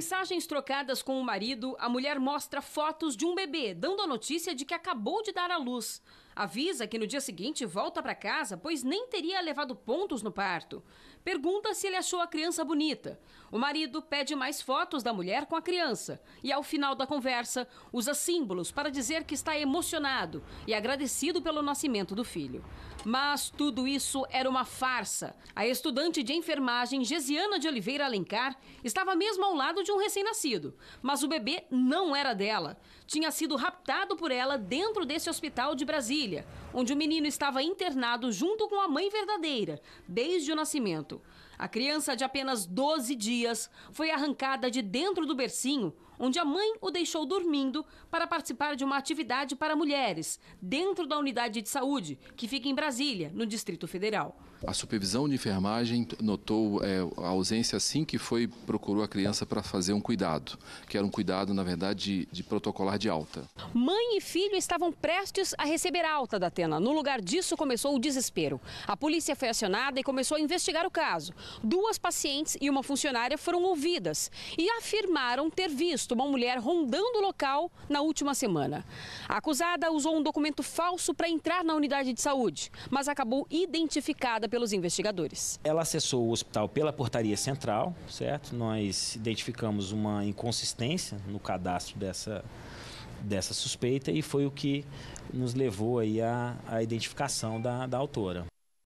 mensagens trocadas com o marido, a mulher mostra fotos de um bebê, dando a notícia de que acabou de dar à luz. Avisa que no dia seguinte volta para casa, pois nem teria levado pontos no parto. Pergunta se ele achou a criança bonita. O marido pede mais fotos da mulher com a criança e, ao final da conversa, usa símbolos para dizer que está emocionado e agradecido pelo nascimento do filho. Mas tudo isso era uma farsa. A estudante de enfermagem Gesiana de Oliveira Alencar estava mesmo ao lado de um recém-nascido, mas o bebê não era dela. Tinha sido raptado por ela dentro desse hospital de Brasília Brasília, onde o menino estava internado junto com a mãe verdadeira desde o nascimento. A criança de apenas 12 dias foi arrancada de dentro do bercinho onde a mãe o deixou dormindo para participar de uma atividade para mulheres, dentro da unidade de saúde, que fica em Brasília, no Distrito Federal. A supervisão de enfermagem notou é, a ausência assim que foi procurou a criança para fazer um cuidado, que era um cuidado, na verdade, de, de protocolar de alta. Mãe e filho estavam prestes a receber alta da Atena. No lugar disso, começou o desespero. A polícia foi acionada e começou a investigar o caso. Duas pacientes e uma funcionária foram ouvidas e afirmaram ter visto visto uma mulher rondando o local na última semana. A acusada usou um documento falso para entrar na unidade de saúde, mas acabou identificada pelos investigadores. Ela acessou o hospital pela portaria central, certo? Nós identificamos uma inconsistência no cadastro dessa dessa suspeita e foi o que nos levou aí à, à identificação da, da autora.